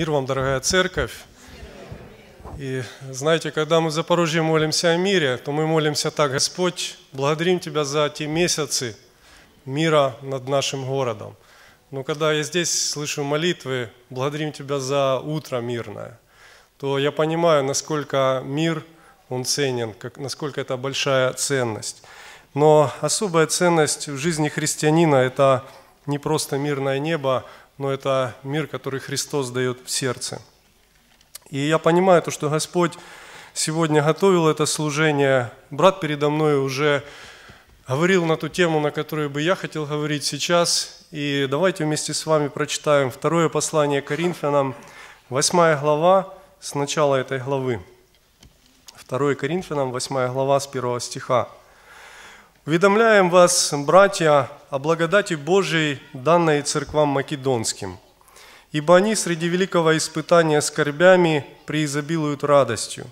Мир вам, дорогая церковь. И знаете, когда мы в Запорожье молимся о мире, то мы молимся так, Господь, благодарим Тебя за те месяцы мира над нашим городом. Но когда я здесь слышу молитвы, благодарим Тебя за утро мирное, то я понимаю, насколько мир, он ценен, как, насколько это большая ценность. Но особая ценность в жизни христианина – это не просто мирное небо, но это мир, который Христос дает в сердце. И я понимаю то, что Господь сегодня готовил это служение. Брат передо мной уже говорил на ту тему, на которую бы я хотел говорить сейчас. И давайте вместе с вами прочитаем второе послание Коринфянам, 8 глава, с начала этой главы. 2 Коринфянам, 8 глава, с 1 стиха. Уведомляем вас, братья, о благодати Божией, данной церквам македонским, ибо они среди великого испытания скорбями преизобилуют радостью,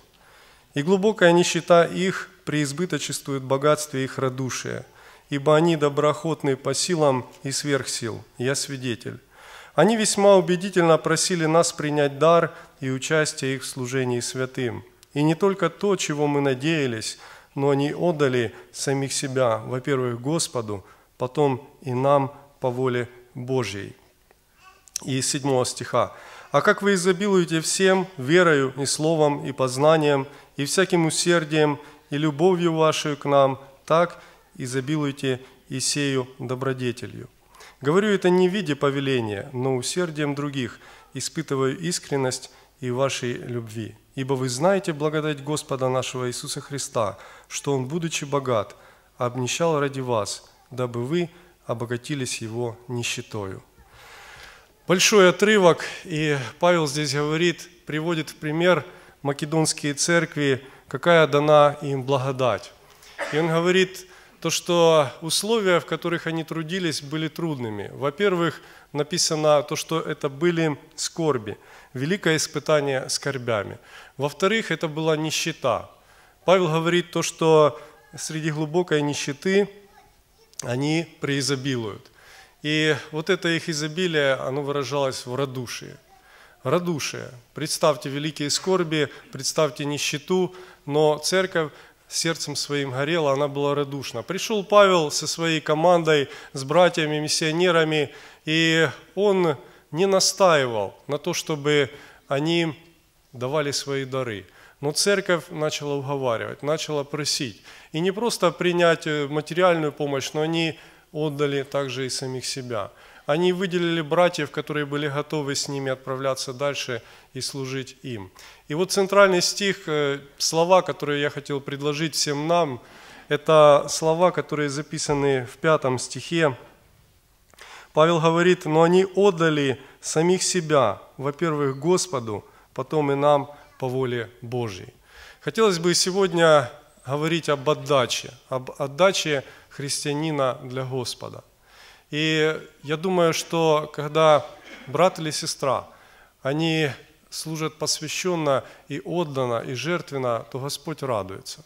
и глубокая нищета их преизбыточествует богатстве их радушия, ибо они доброхотны по силам и сверх сил, я свидетель. Они весьма убедительно просили нас принять дар и участие их в служении святым. И не только то, чего мы надеялись – но они отдали самих себя, во-первых, Господу, потом и нам по воле Божьей. И 7 стиха. «А как вы изобилуете всем верою и словом и познанием и всяким усердием и любовью вашей к нам, так изобилуйте и сею добродетелью». Говорю это не в виде повеления, но усердием других, испытываю искренность и вашей любви. Ибо вы знаете благодать Господа нашего Иисуса Христа, что Он, будучи богат, обнищал ради вас, дабы вы обогатились Его нищетою». Большой отрывок, и Павел здесь говорит, приводит в пример македонские церкви, какая дана им благодать. И он говорит, то, что условия, в которых они трудились, были трудными. Во-первых, написано то, что это были скорби – великое испытание скорбями. Во-вторых, это была нищета. Павел говорит то, что среди глубокой нищеты они преизобилуют. И вот это их изобилие, оно выражалось в радушии. Радушие. Представьте великие скорби, представьте нищету, но церковь сердцем своим горела, она была радушна. Пришел Павел со своей командой, с братьями, миссионерами, и он не настаивал на то, чтобы они давали свои дары. Но церковь начала уговаривать, начала просить. И не просто принять э, материальную помощь, но они отдали также и самих себя. Они выделили братьев, которые были готовы с ними отправляться дальше и служить им. И вот центральный стих, э, слова, которые я хотел предложить всем нам, это слова, которые записаны в пятом стихе Павел говорит, но они отдали самих себя, во-первых, Господу, потом и нам по воле Божьей. Хотелось бы сегодня говорить об отдаче, об отдаче христианина для Господа. И я думаю, что когда брат или сестра, они служат посвященно и отдано, и жертвенно, то Господь радуется.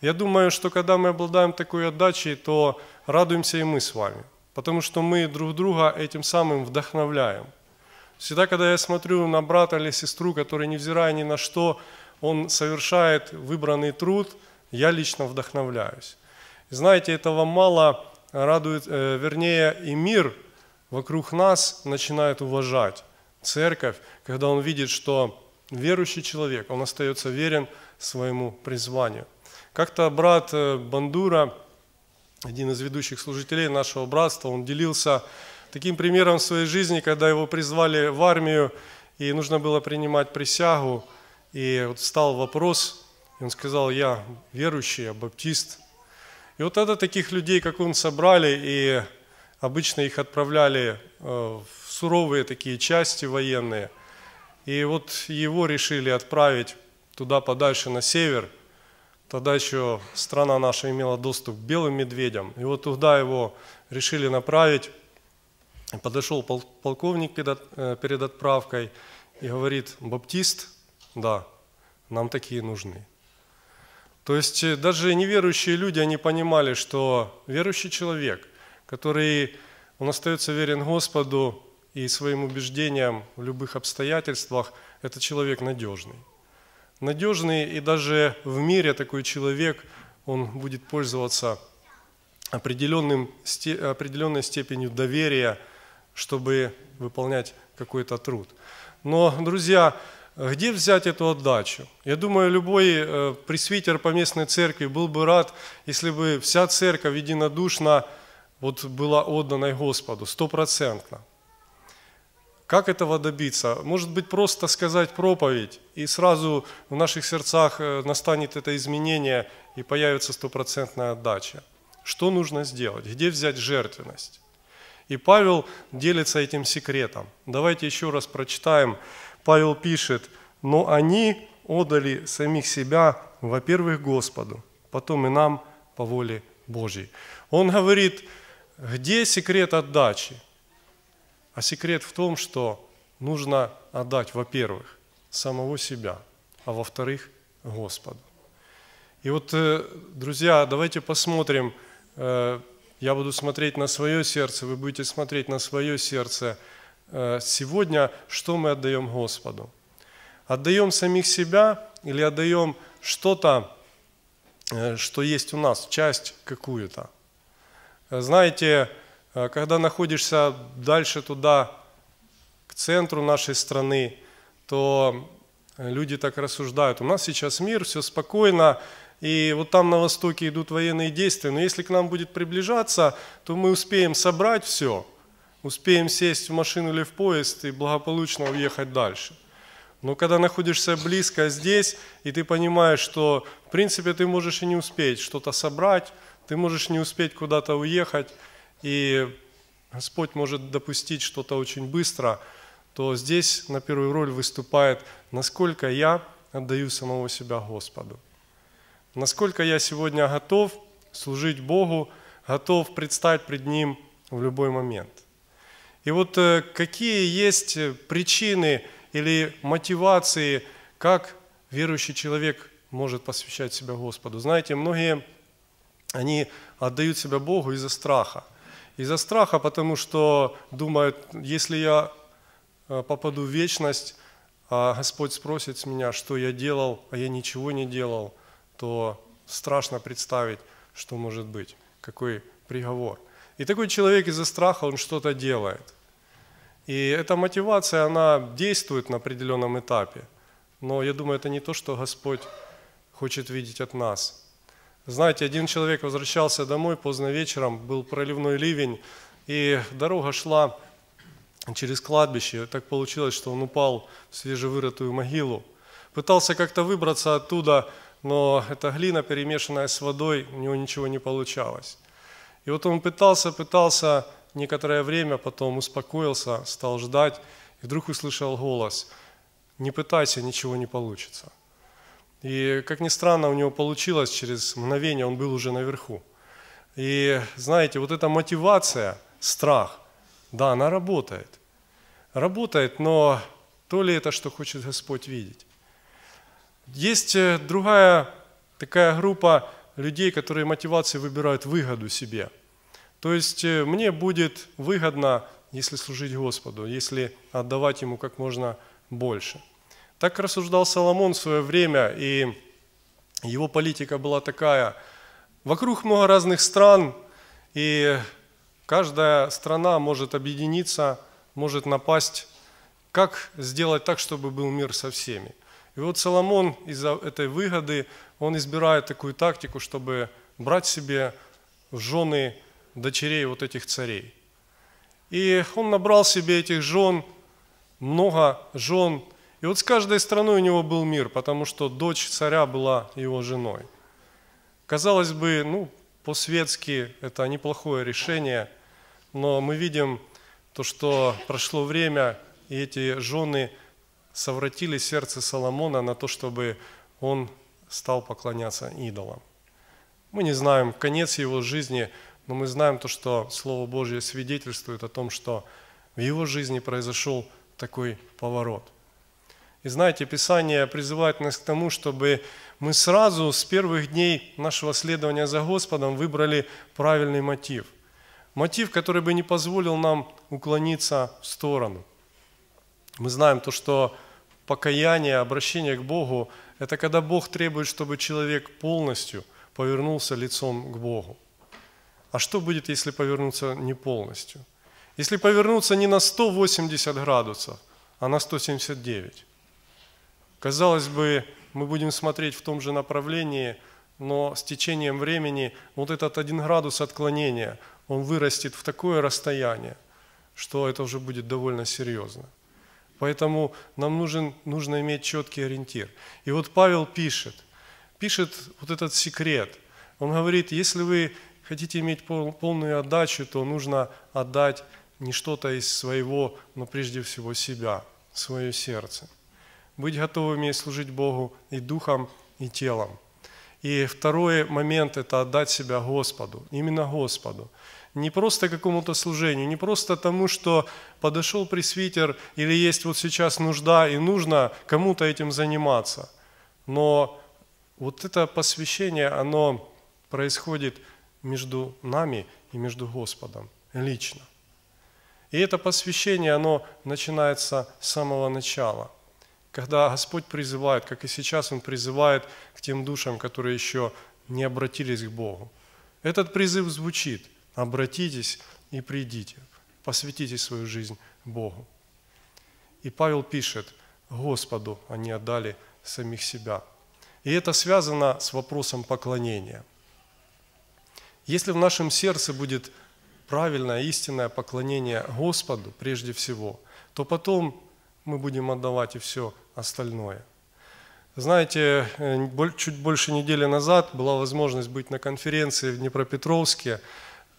Я думаю, что когда мы обладаем такой отдачей, то радуемся и мы с вами потому что мы друг друга этим самым вдохновляем. Всегда, когда я смотрю на брата или сестру, который, невзирая ни на что, он совершает выбранный труд, я лично вдохновляюсь. знаете, этого мало радует, э, вернее, и мир вокруг нас начинает уважать церковь, когда он видит, что верующий человек, он остается верен своему призванию. Как-то брат э, Бандура один из ведущих служителей нашего братства, он делился таким примером в своей жизни, когда его призвали в армию, и нужно было принимать присягу, и вот встал вопрос, и он сказал, я верующий, я баптист. И вот это таких людей, как он, собрали, и обычно их отправляли э, в суровые такие части военные. И вот его решили отправить туда подальше, на север – Тогда еще страна наша имела доступ к белым медведям. И вот туда его решили направить. Подошел полковник э, перед отправкой и говорит, баптист, да, нам такие нужны. То есть э, даже неверующие люди, они понимали, что верующий человек, который, он остается верен Господу и своим убеждениям в любых обстоятельствах, это человек надежный надежный, и даже в мире такой человек, он будет пользоваться определенным, определенной степенью доверия, чтобы выполнять какой-то труд. Но, друзья, где взять эту отдачу? Я думаю, любой э, пресвитер по местной церкви был бы рад, если бы вся церковь единодушно вот была отдана Господу, стопроцентно. Как этого добиться? Может быть, просто сказать проповедь, и сразу в наших сердцах э, настанет это изменение, и появится стопроцентная отдача. Что нужно сделать? Где взять жертвенность? И Павел делится этим секретом. Давайте еще раз прочитаем. Павел пишет, «Но они отдали самих себя, во-первых, Господу, потом и нам по воле Божьей». Он говорит, где секрет отдачи? А секрет в том, что нужно отдать, во-первых, самого себя, а во-вторых, Господу. И вот, э, друзья, давайте посмотрим, э, я буду смотреть на свое сердце, вы будете смотреть на свое сердце. Э, сегодня что мы отдаем Господу? Отдаем самих себя или отдаем что-то, что есть у нас, часть какую-то? Знаете, Э, когда находишься дальше туда, к центру нашей страны, то э, люди так рассуждают. У нас сейчас мир, все спокойно, и вот там на востоке идут военные действия, но если к нам будет приближаться, то мы успеем собрать все, успеем сесть в машину или в поезд и благополучно уехать дальше. Но когда находишься близко здесь, и ты понимаешь, что в принципе ты можешь и не успеть что-то собрать, ты можешь не успеть куда-то уехать, и Господь может допустить что-то очень быстро, то здесь на первую роль выступает, насколько я отдаю самого себя Господу. Насколько я сегодня готов служить Богу, готов предстать пред Ним в любой момент. И вот э, какие есть причины или мотивации, как верующий человек может посвящать себя Господу. Знаете, многие, они отдают себя Богу из-за страха. Из-за страха, потому что думают, если я э, попаду в вечность, а Господь спросит с меня, что я делал, а я ничего не делал, то страшно представить, что может быть, какой приговор. И такой человек из-за страха, он что-то делает. И эта мотивация, она действует на определенном этапе. Но я думаю, это не то, что Господь хочет видеть от нас – знаете, один человек возвращался домой поздно вечером, был проливной ливень, и дорога шла через кладбище. Так получилось, что он упал в свежевырытую могилу. Пытался как-то выбраться оттуда, но эта глина, перемешанная с водой, у него ничего не получалось. И вот он пытался, пытался, некоторое время потом успокоился, стал ждать, и вдруг услышал голос «Не пытайся, ничего не получится». И, как ни странно, у него получилось через мгновение, он был уже наверху. И, знаете, вот эта мотивация, страх, да, она работает. Работает, но то ли это, что хочет Господь видеть. Есть э, другая такая группа людей, которые мотивации выбирают выгоду себе. То есть э, мне будет выгодно, если служить Господу, если отдавать Ему как можно больше – так рассуждал Соломон в свое время, и его политика была такая. Вокруг много разных стран, и каждая страна может объединиться, может напасть. Как сделать так, чтобы был мир со всеми? И вот Соломон из-за этой выгоды, он избирает такую тактику, чтобы брать себе в жены дочерей вот этих царей. И он набрал себе этих жен, много жен, и вот с каждой страной у него был мир, потому что дочь царя была его женой. Казалось бы, ну, по-светски это неплохое решение, но мы видим то, что прошло время, и эти жены совратили сердце Соломона на то, чтобы он стал поклоняться идолам. Мы не знаем конец его жизни, но мы знаем то, что Слово Божье свидетельствует о том, что в его жизни произошел такой поворот. И знаете, Писание призывает нас к тому, чтобы мы сразу с первых дней нашего следования за Господом выбрали правильный мотив. Мотив, который бы не позволил нам уклониться в сторону. Мы знаем то, что покаяние, обращение к Богу – это когда Бог требует, чтобы человек полностью повернулся лицом к Богу. А что будет, если повернуться не полностью? Если повернуться не на 180 градусов, а на 179? Казалось бы, мы будем смотреть в том же направлении, но с течением времени вот этот один градус отклонения, он вырастет в такое расстояние, что это уже будет довольно серьезно. Поэтому нам нужен, нужно иметь четкий ориентир. И вот Павел пишет, пишет вот этот секрет. Он говорит, если вы хотите иметь полную отдачу, то нужно отдать не что-то из своего, но прежде всего себя, свое сердце быть готовыми служить Богу и духом, и телом. И второй момент – это отдать себя Господу, именно Господу. Не просто какому-то служению, не просто тому, что подошел пресвитер или есть вот сейчас нужда и нужно кому-то этим заниматься. Но вот это посвящение, оно происходит между нами и между Господом лично. И это посвящение, оно начинается с самого начала когда Господь призывает, как и сейчас Он призывает к тем душам, которые еще не обратились к Богу. Этот призыв звучит «обратитесь и придите, посвятите свою жизнь Богу». И Павел пишет «Господу они отдали самих себя». И это связано с вопросом поклонения. Если в нашем сердце будет правильное, истинное поклонение Господу прежде всего, то потом мы будем отдавать и все остальное. Знаете, э, чуть больше недели назад была возможность быть на конференции в Днепропетровске.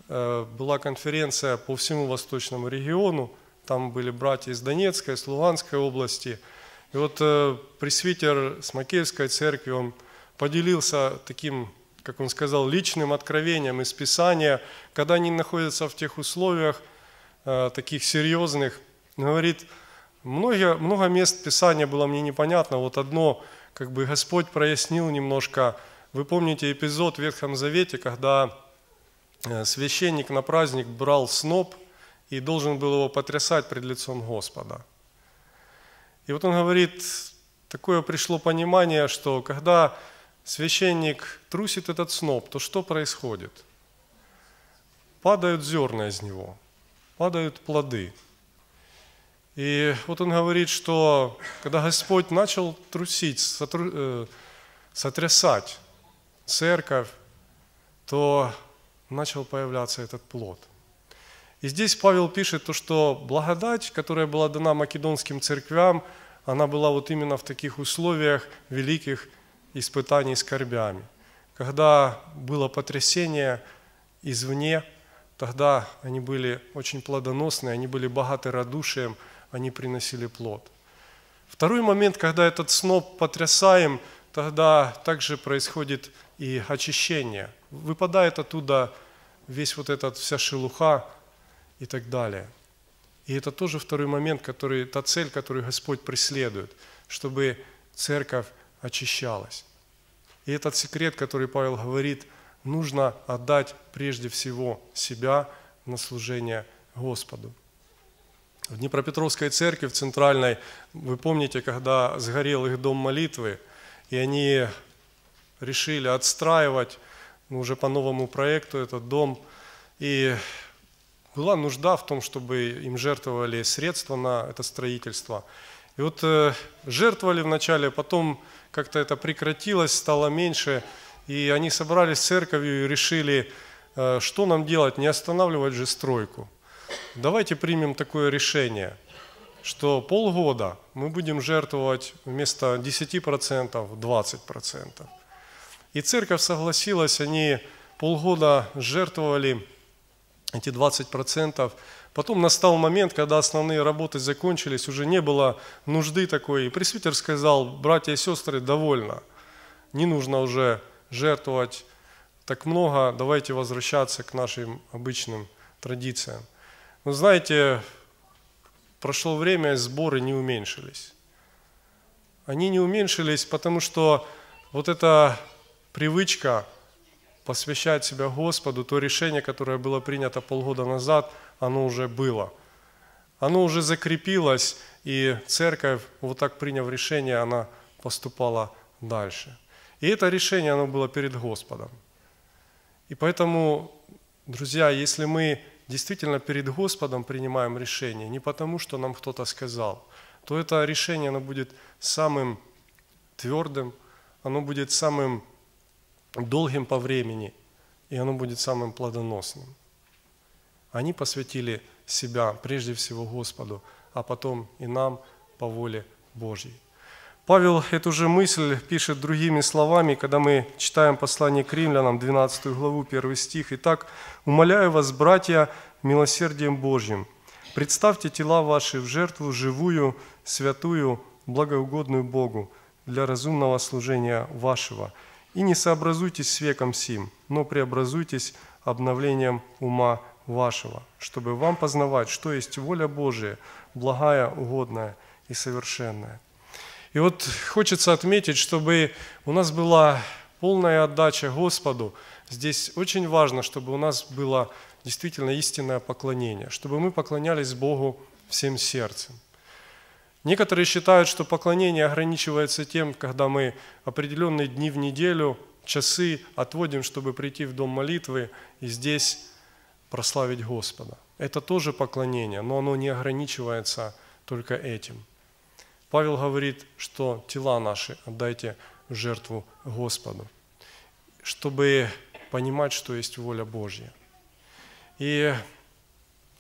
Э, была конференция по всему восточному региону. Там были братья из Донецкой, из Луганской области. И вот э, пресвитер с Макеевской церкви, он поделился таким, как он сказал, личным откровением из Писания, когда они находятся в тех условиях, таких серьезных, говорит, много, много мест Писания было мне непонятно. Вот одно, как бы Господь прояснил немножко. Вы помните эпизод в Ветхом Завете, когда э, священник на праздник брал сноп и должен был его потрясать пред лицом Господа. И вот он говорит, такое пришло понимание, что когда священник трусит этот сноп, то что происходит? Падают зерна из него, падают плоды – и вот он говорит, что когда Господь начал трусить, э, сотрясать церковь, то начал появляться этот плод. И здесь Павел пишет то, что благодать, которая была дана македонским церквям, она была вот именно в таких условиях великих испытаний скорбями. Когда было потрясение извне, тогда они были очень плодоносны, они были богаты радушием – они приносили плод. Второй момент, когда этот сноп потрясаем, тогда также происходит и очищение. Выпадает оттуда весь вот этот, вся шелуха и так далее. И это тоже второй момент, который, та цель, которую Господь преследует, чтобы церковь очищалась. И этот секрет, который Павел говорит, нужно отдать прежде всего себя на служение Господу. В Днепропетровской церкви, в центральной, вы помните, когда сгорел их дом молитвы, и они решили отстраивать ну, уже по новому проекту этот дом. И была нужда в том, чтобы им жертвовали средства на это строительство. И вот э, жертвовали вначале, потом как-то это прекратилось, стало меньше. И они собрались с церковью и решили, э, что нам делать, не останавливать же стройку давайте примем такое решение, что полгода мы будем жертвовать вместо 10% 20%. И церковь согласилась, они полгода жертвовали эти 20%. Потом настал момент, когда основные работы закончились, уже не было нужды такой. И пресвитер сказал, братья и сестры, довольно. Не нужно уже жертвовать так много, давайте возвращаться к нашим обычным традициям. Вы ну, знаете, прошло время, сборы не уменьшились. Они не уменьшились, потому что вот эта привычка посвящать себя Господу, то решение, которое было принято полгода назад, оно уже было. Оно уже закрепилось, и церковь, вот так приняв решение, она поступала дальше. И это решение, оно было перед Господом. И поэтому, друзья, если мы действительно перед Господом принимаем решение, не потому, что нам кто-то сказал, то это решение, оно будет самым твердым, оно будет самым долгим по времени, и оно будет самым плодоносным. Они посвятили себя прежде всего Господу, а потом и нам по воле Божьей. Павел эту же мысль пишет другими словами, когда мы читаем послание к римлянам, 12 главу, 1 стих. «Итак, умоляю вас, братья, милосердием Божьим, представьте тела ваши в жертву живую, святую, благоугодную Богу для разумного служения вашего. И не сообразуйтесь с веком сим, но преобразуйтесь обновлением ума вашего, чтобы вам познавать, что есть воля Божия, благая, угодная и совершенная». И вот хочется отметить, чтобы у нас была полная отдача Господу. Здесь очень важно, чтобы у нас было действительно истинное поклонение, чтобы мы поклонялись Богу всем сердцем. Некоторые считают, что поклонение ограничивается тем, когда мы определенные дни в неделю, часы отводим, чтобы прийти в дом молитвы и здесь прославить Господа. Это тоже поклонение, но оно не ограничивается только этим – Павел говорит, что тела наши отдайте жертву Господу, чтобы понимать, что есть воля Божья. И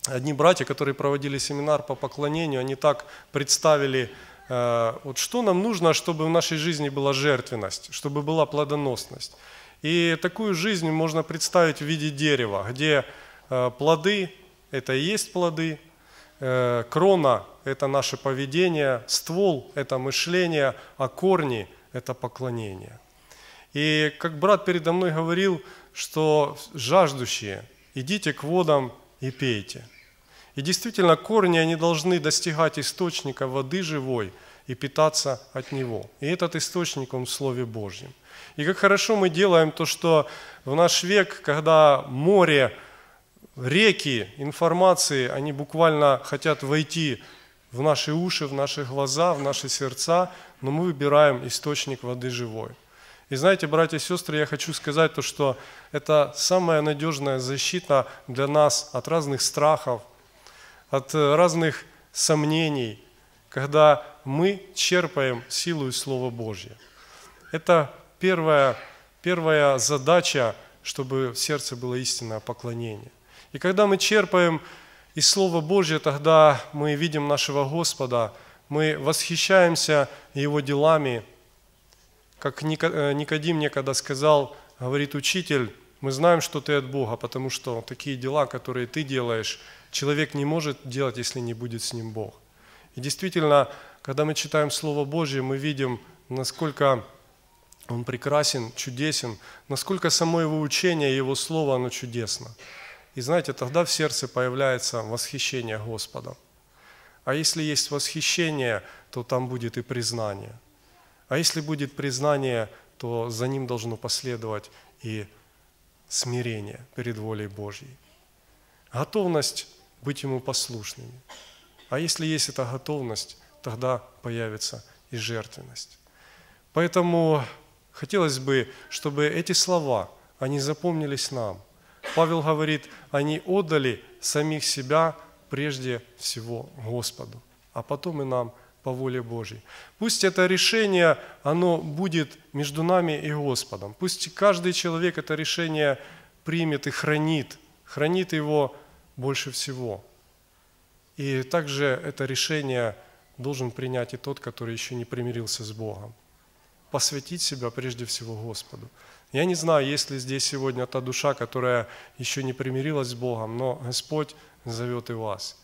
одни братья, которые проводили семинар по поклонению, они так представили, э, вот что нам нужно, чтобы в нашей жизни была жертвенность, чтобы была плодоносность. И такую жизнь можно представить в виде дерева, где э, плоды – это и есть плоды, Э, крона – это наше поведение, ствол – это мышление, а корни – это поклонение. И как брат передо мной говорил, что жаждущие, идите к водам и пейте. И действительно, корни, они должны достигать источника воды живой и питаться от него. И этот источник, он в Слове Божьем. И как хорошо мы делаем то, что в наш век, когда море – реки информации, они буквально хотят войти в наши уши, в наши глаза, в наши сердца, но мы выбираем источник воды живой. И знаете, братья и сестры, я хочу сказать то, что это самая надежная защита для нас от разных страхов, от э, разных сомнений, когда мы черпаем силу из Слова Божье. Это первая, первая задача, чтобы в сердце было истинное поклонение – и когда мы черпаем из Слова Божьего, тогда мы видим нашего Господа, мы восхищаемся Его делами. Как э, Никодим некогда сказал, говорит учитель, мы знаем, что ты от Бога, потому что такие дела, которые ты делаешь, человек не может делать, если не будет с ним Бог. И действительно, когда мы читаем Слово Божье, мы видим, насколько он прекрасен, чудесен, насколько само его учение, его слово, оно чудесно. И знаете, тогда в сердце появляется восхищение Господом. А если есть восхищение, то там будет и признание. А если будет признание, то за ним должно последовать и смирение перед волей Божьей. Готовность быть Ему послушными. А если есть эта готовность, тогда появится и жертвенность. Поэтому хотелось бы, чтобы эти слова, они запомнились нам, Павел говорит, они отдали самих себя прежде всего Господу, а потом и нам по воле Божьей. Пусть это решение, оно будет между нами и Господом. Пусть каждый человек это решение примет и хранит, хранит его больше всего. И также это решение должен принять и тот, который еще не примирился с Богом. Посвятить себя прежде всего Господу. Я не знаю, есть ли здесь сегодня та душа, которая еще не примирилась с Богом, но Господь зовет и вас.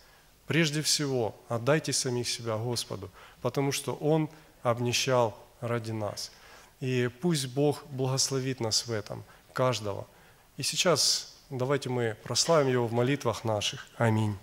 Прежде всего, отдайте самих себя Господу, потому что Он обнищал ради нас. И пусть Бог благословит нас в этом, каждого. И сейчас давайте мы прославим Его в молитвах наших. Аминь.